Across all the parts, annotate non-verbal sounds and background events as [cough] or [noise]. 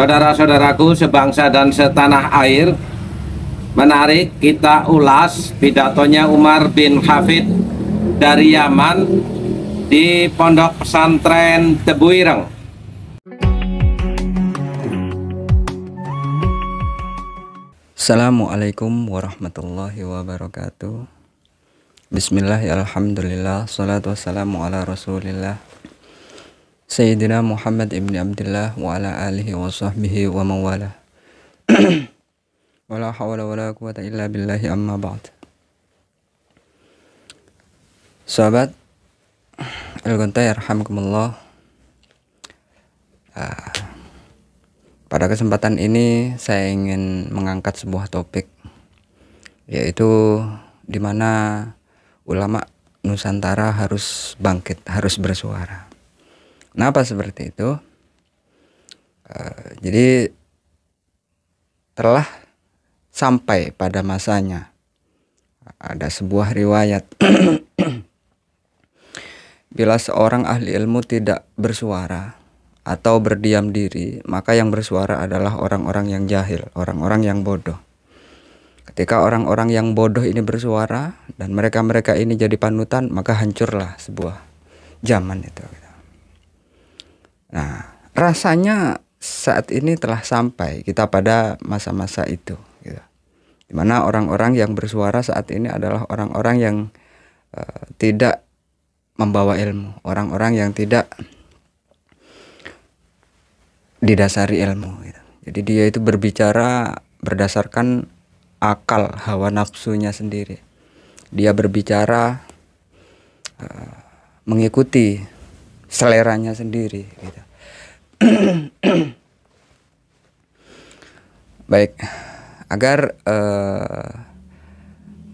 Saudara-saudaraku sebangsa dan setanah air Menarik kita ulas pidatonya Umar bin Hafid dari Yaman di Pondok Pesantren Tebuireng Assalamualaikum warahmatullahi wabarakatuh Bismillahirrahmanirrahim Alhamdulillah Salatu wassalamu ala rasulillah Sayyidina Muhammad ibn Abdullah wa ala alihi wa sahbihi wa mawala wa la hawla wa la quwata illa billahi amma ba'd Sahabat Al-Guntai Arhamkumullah uh, ah, Pada kesempatan ini saya ingin mengangkat sebuah topik Yaitu dimana ulama Nusantara harus bangkit, harus bersuara Kenapa seperti itu? Uh, jadi telah sampai pada masanya. Ada sebuah riwayat. [clears throat] Bila seorang ahli ilmu tidak bersuara atau berdiam diri, maka yang bersuara adalah orang-orang yang jahil, orang-orang yang bodoh. Ketika orang-orang yang bodoh ini bersuara dan mereka-mereka ini jadi panutan, maka hancurlah sebuah zaman itu. Nah, rasanya saat ini telah sampai kita pada masa-masa itu. Gitu. Dimana orang-orang yang bersuara saat ini adalah orang-orang yang uh, tidak membawa ilmu, orang-orang yang tidak didasari ilmu. Gitu. Jadi dia itu berbicara berdasarkan akal hawa nafsunya sendiri. Dia berbicara uh, mengikuti seleranya sendiri gitu. [clears throat] baik agar eh,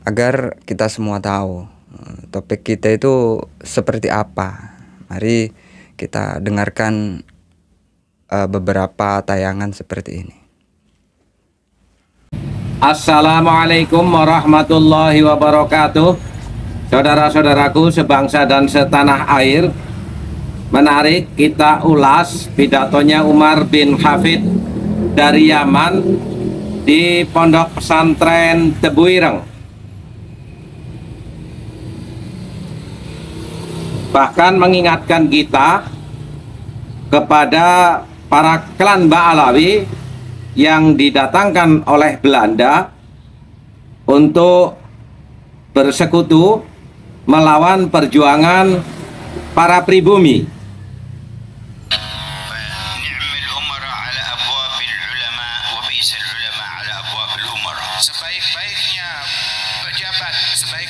agar kita semua tahu eh, topik kita itu seperti apa mari kita dengarkan eh, beberapa tayangan seperti ini Assalamualaikum warahmatullahi wabarakatuh Saudara-saudaraku sebangsa dan setanah air menarik kita ulas pidatonya Umar bin Hafid dari Yaman di pondok pesantren Tebuireng bahkan mengingatkan kita kepada para klan Ba'alawi yang didatangkan oleh Belanda untuk bersekutu melawan perjuangan para pribumi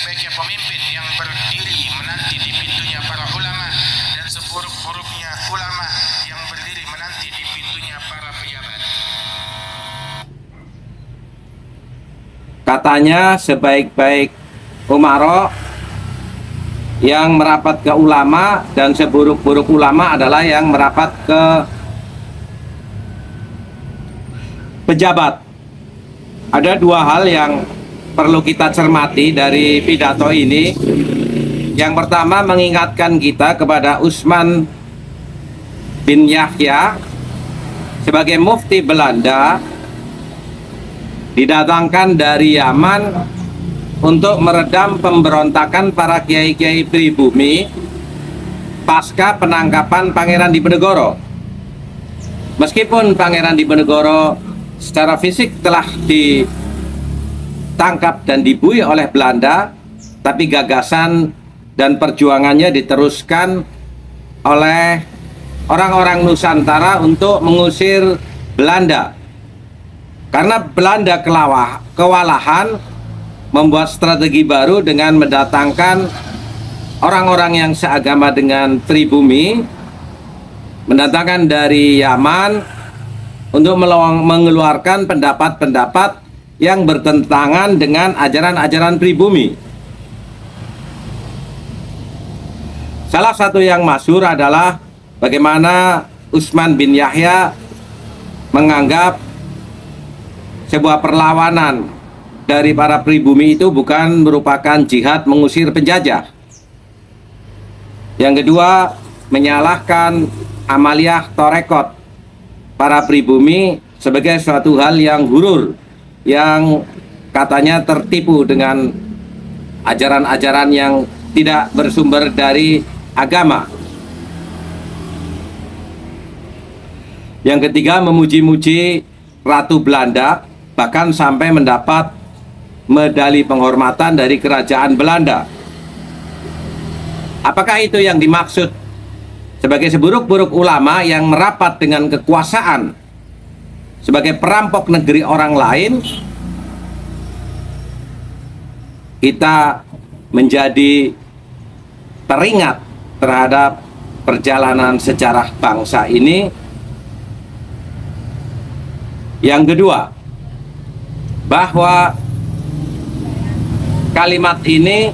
sebaik-baiknya pemimpin yang berdiri menanti di pintunya para ulama dan seburuk-buruknya ulama yang berdiri menanti di pintunya para pejabat. Katanya sebaik-baik umaro yang merapat ke ulama dan seburuk-buruk ulama adalah yang merapat ke pejabat. Ada dua hal yang perlu kita cermati dari pidato ini yang pertama mengingatkan kita kepada Usman bin Yahya sebagai mufti Belanda didatangkan dari Yaman untuk meredam pemberontakan para kiai-kiai pribumi pasca penangkapan Pangeran Diponegoro. Meskipun Pangeran Diponegoro secara fisik telah di ditangkap dan dibui oleh Belanda, tapi gagasan dan perjuangannya diteruskan oleh orang-orang Nusantara untuk mengusir Belanda. Karena Belanda kelawah, kewalahan membuat strategi baru dengan mendatangkan orang-orang yang seagama dengan pribumi mendatangkan dari Yaman untuk mengeluarkan pendapat-pendapat yang bertentangan dengan ajaran-ajaran pribumi. Salah satu yang masyur adalah bagaimana Utsman bin Yahya menganggap sebuah perlawanan dari para pribumi itu bukan merupakan jihad mengusir penjajah. Yang kedua, menyalahkan amaliah torekot para pribumi sebagai suatu hal yang hurur yang katanya tertipu dengan ajaran-ajaran yang tidak bersumber dari agama. Yang ketiga memuji-muji Ratu Belanda bahkan sampai mendapat medali penghormatan dari kerajaan Belanda. Apakah itu yang dimaksud sebagai seburuk-buruk ulama yang merapat dengan kekuasaan sebagai perampok negeri orang lain kita menjadi teringat terhadap perjalanan sejarah bangsa ini. Yang kedua, bahwa kalimat ini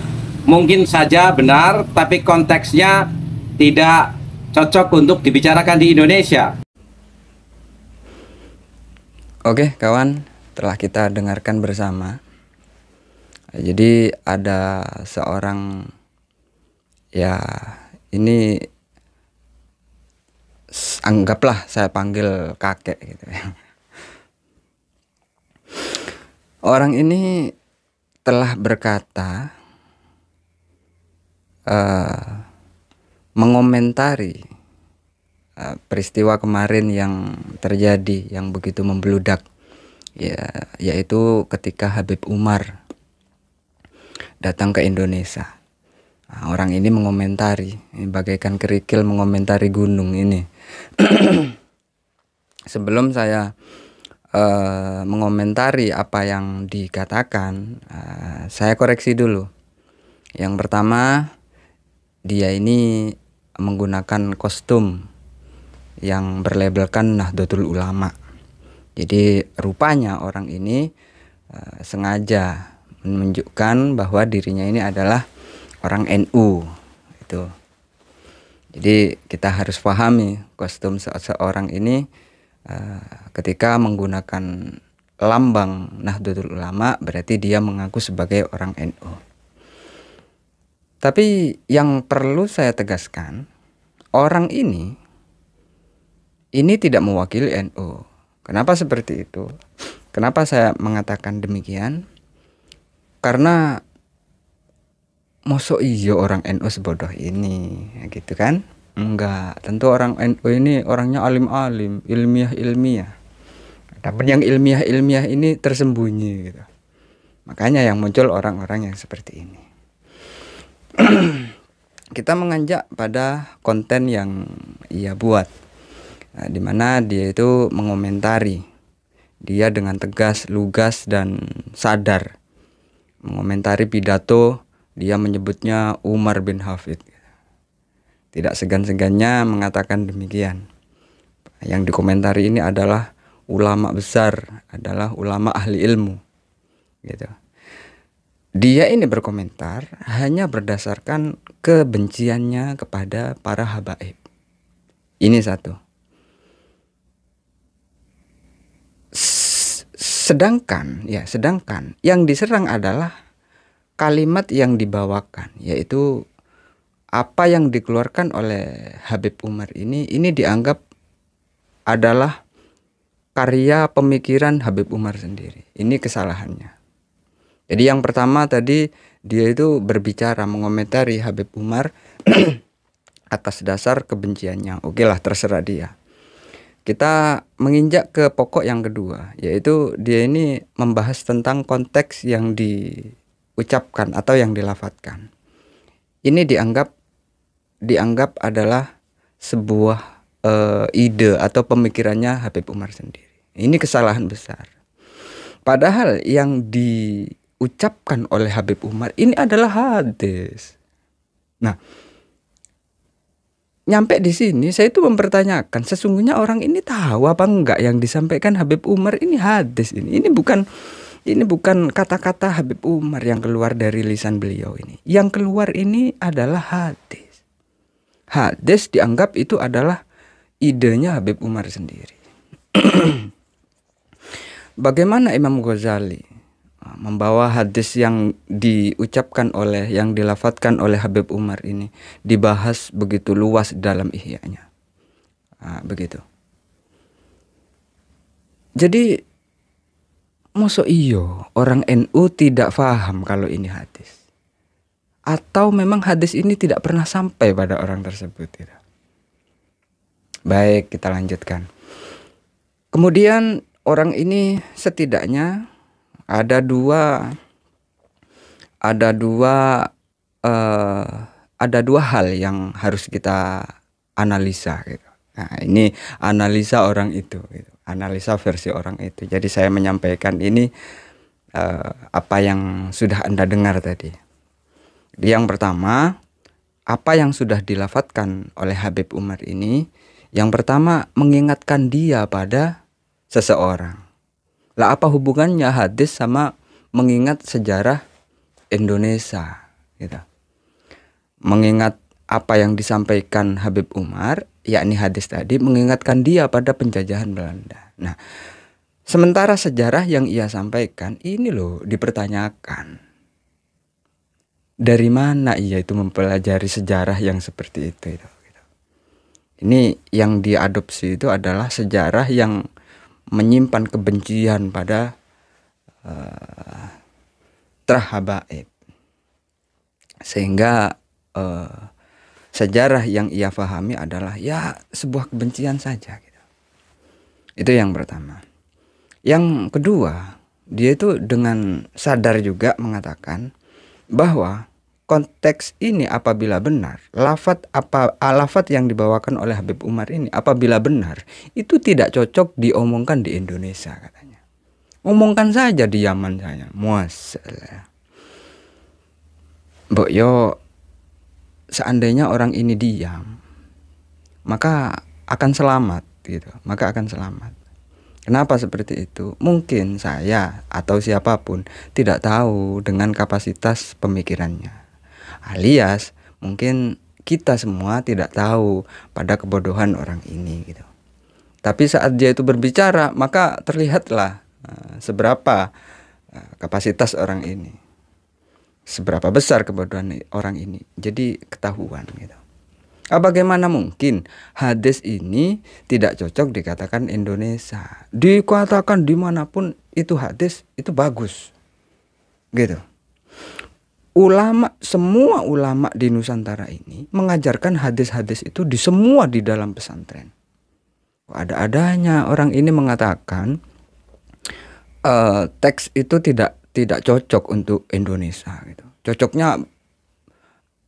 mungkin saja benar, tapi konteksnya tidak cocok untuk dibicarakan di Indonesia. Oke kawan, telah kita dengarkan bersama. Jadi ada seorang ya ini anggaplah saya panggil kakek gitu ya. Orang ini telah berkata uh, mengomentari Eh, peristiwa kemarin yang terjadi yang begitu membeludak ya yaitu ketika Habib Umar datang ke Indonesia nah, orang ini mengomentari ini bagaikan kerikil mengomentari gunung ini [clears throat] sebelum saya uh, mengomentari apa yang dikatakan uh, saya koreksi dulu yang pertama dia ini menggunakan kostum yang berlabelkan Nahdlatul Ulama. Jadi rupanya orang ini uh, sengaja menunjukkan bahwa dirinya ini adalah orang NU itu. Jadi kita harus pahami kostum se seorang ini uh, ketika menggunakan lambang Nahdlatul Ulama berarti dia mengaku sebagai orang NU. Tapi yang perlu saya tegaskan, orang ini ini tidak mewakili NU. Kenapa seperti itu? Kenapa saya mengatakan demikian? Karena mosok ijo orang NU sebodoh ini, ya gitu kan? Enggak, tentu orang NU ini orangnya alim-alim, ilmiah-ilmiah. Tapi yang ilmiah-ilmiah ini tersembunyi gitu. Makanya yang muncul orang-orang yang seperti ini. [clears throat] Kita menganjak pada konten yang ia buat Nah, di mana dia itu mengomentari dia dengan tegas, lugas dan sadar mengomentari pidato dia menyebutnya Umar bin Hafid. Tidak segan-segannya mengatakan demikian. Yang dikomentari ini adalah ulama besar, adalah ulama ahli ilmu. Gitu. Dia ini berkomentar hanya berdasarkan kebenciannya kepada para habaib. Ini satu. Sedangkan ya, sedangkan yang diserang adalah kalimat yang dibawakan yaitu apa yang dikeluarkan oleh Habib Umar ini ini dianggap adalah karya pemikiran Habib Umar sendiri. Ini kesalahannya. Jadi yang pertama tadi dia itu berbicara mengomentari Habib Umar [clears throat] atas dasar kebenciannya. Oke lah terserah dia kita menginjak ke pokok yang kedua, yaitu dia ini membahas tentang konteks yang diucapkan atau yang dilafatkan. Ini dianggap dianggap adalah sebuah uh, ide atau pemikirannya Habib Umar sendiri. Ini kesalahan besar. Padahal yang diucapkan oleh Habib Umar ini adalah hadis. Nah, nyampe di sini saya itu mempertanyakan sesungguhnya orang ini tahu apa enggak yang disampaikan Habib Umar ini hadis ini ini bukan ini bukan kata-kata Habib Umar yang keluar dari lisan beliau ini yang keluar ini adalah hadis hadis dianggap itu adalah idenya Habib Umar sendiri [clears throat] bagaimana Imam Ghazali Ah, membawa hadis yang diucapkan oleh yang dilafatkan oleh Habib Umar ini dibahas begitu luas dalam ihya'nya ah, begitu jadi moso iyo orang NU tidak paham kalau ini hadis Atau memang hadis ini tidak pernah sampai pada orang tersebut tidak? Baik kita lanjutkan Kemudian orang ini setidaknya ada dua ada dua uh, ada dua hal yang harus kita analisa gitu. Nah, ini analisa orang itu gitu. Analisa versi orang itu. Jadi saya menyampaikan ini uh, apa yang sudah Anda dengar tadi. Yang pertama, apa yang sudah dilafatkan oleh Habib Umar ini yang pertama mengingatkan dia pada seseorang. Lah apa hubungannya hadis sama mengingat sejarah Indonesia gitu. Mengingat apa yang disampaikan Habib Umar, yakni hadis tadi mengingatkan dia pada penjajahan Belanda. Nah, sementara sejarah yang ia sampaikan ini loh dipertanyakan. Dari mana ia itu mempelajari sejarah yang seperti itu? Gitu? Ini yang diadopsi itu adalah sejarah yang menyimpan kebencian pada uh, eh, terhabaib sehingga uh, sejarah yang ia pahami adalah ya sebuah kebencian saja gitu. itu yang pertama yang kedua dia itu dengan sadar juga mengatakan bahwa konteks ini apabila benar, lafat apa alafat ah, yang dibawakan oleh Habib Umar ini apabila benar, itu tidak cocok diomongkan di Indonesia katanya. Omongkan saja di Yaman saya, muasalah. Mbok yo seandainya orang ini diam, maka akan selamat gitu, maka akan selamat. Kenapa seperti itu? Mungkin saya atau siapapun tidak tahu dengan kapasitas pemikirannya alias mungkin kita semua tidak tahu pada kebodohan orang ini gitu. Tapi saat dia itu berbicara, maka terlihatlah uh, seberapa uh, kapasitas orang ini. Seberapa besar kebodohan orang ini. Jadi ketahuan gitu. Ah, bagaimana mungkin hadis ini tidak cocok dikatakan Indonesia? Dikatakan dimanapun itu hadis itu bagus. Gitu ulama semua ulama di Nusantara ini mengajarkan hadis-hadis itu di semua di dalam pesantren. Ada adanya orang ini mengatakan uh, teks itu tidak tidak cocok untuk Indonesia gitu. Cocoknya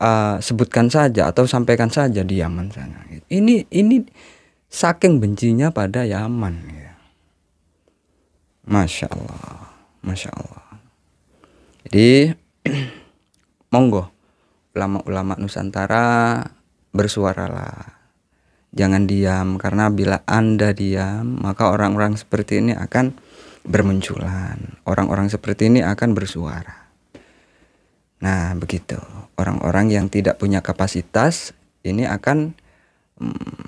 uh, sebutkan saja atau sampaikan saja di Yaman sana. Gitu. Ini ini saking bencinya pada Yaman. Gitu. Masya Allah, masya Allah. Jadi monggo ulama-ulama Nusantara bersuara lah Jangan diam karena bila Anda diam, maka orang-orang seperti ini akan bermunculan. Orang-orang seperti ini akan bersuara. Nah, begitu. Orang-orang yang tidak punya kapasitas ini akan mm,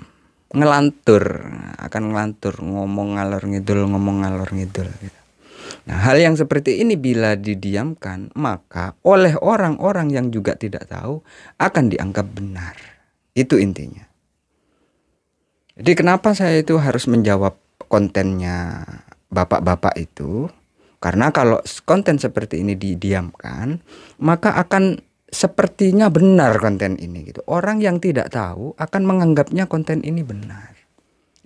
ngelantur, akan ngelantur, ngomong ngalor ngidul, ngomong ngalor ngidul gitu. Nah, hal yang seperti ini bila didiamkan, maka oleh orang-orang yang juga tidak tahu akan dianggap benar. Itu intinya. Jadi kenapa saya itu harus menjawab kontennya bapak-bapak itu? Karena kalau konten seperti ini didiamkan, maka akan sepertinya benar konten ini gitu. Orang yang tidak tahu akan menganggapnya konten ini benar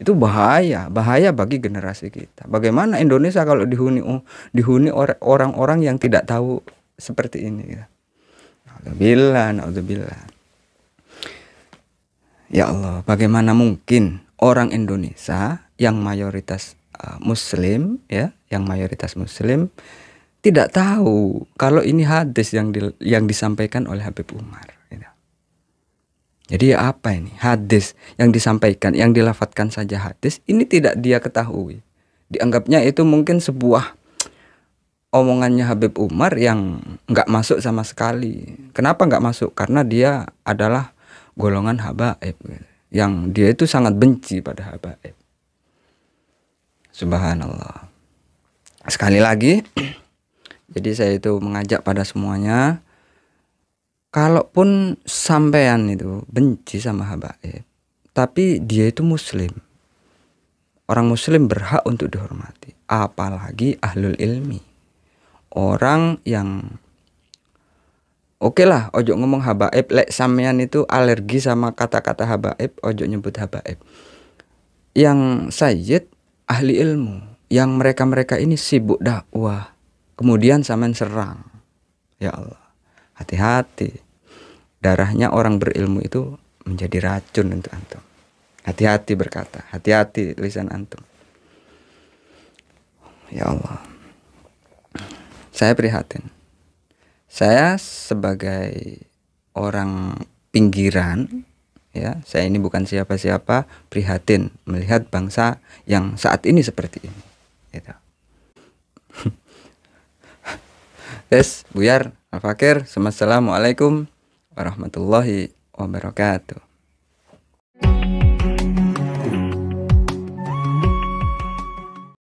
itu bahaya bahaya bagi generasi kita bagaimana Indonesia kalau dihuni dihuni orang-orang yang tidak tahu seperti ini gitu. Ya? Alhamdulillah naudzubillah. Ya Allah, bagaimana mungkin orang Indonesia yang mayoritas eh, muslim ya, yang mayoritas muslim tidak tahu kalau ini hadis yang di, yang disampaikan oleh Habib Umar. Jadi apa ini? Hadis yang disampaikan, yang dilafatkan saja hadis, ini tidak dia ketahui. Dianggapnya itu mungkin sebuah omongannya Habib Umar yang nggak masuk sama sekali. Kenapa nggak masuk? Karena dia adalah golongan habaib. Yang dia itu sangat benci pada habaib. Subhanallah. Sekali lagi, [clears throat] jadi saya itu mengajak pada semuanya kalaupun sampean itu benci sama habaib tapi dia itu muslim orang muslim berhak untuk dihormati apalagi ahlul ilmi orang yang oke okay lah ojo ngomong habaib lek sampean itu alergi sama kata-kata habaib ojo nyebut habaib yang sayyid ahli ilmu yang mereka-mereka ini sibuk dakwah kemudian sampean serang ya Allah Hati-hati. Darahnya orang berilmu itu menjadi racun untuk antum. Hati-hati berkata, hati-hati lisan antum. Ya Allah. Saya prihatin. Saya sebagai orang pinggiran ya, saya ini bukan siapa-siapa, prihatin melihat bangsa yang saat ini seperti ini. Gitu. tes [laughs] buyar Al-Fakir, Assalamualaikum warahmatullahi wabarakatuh.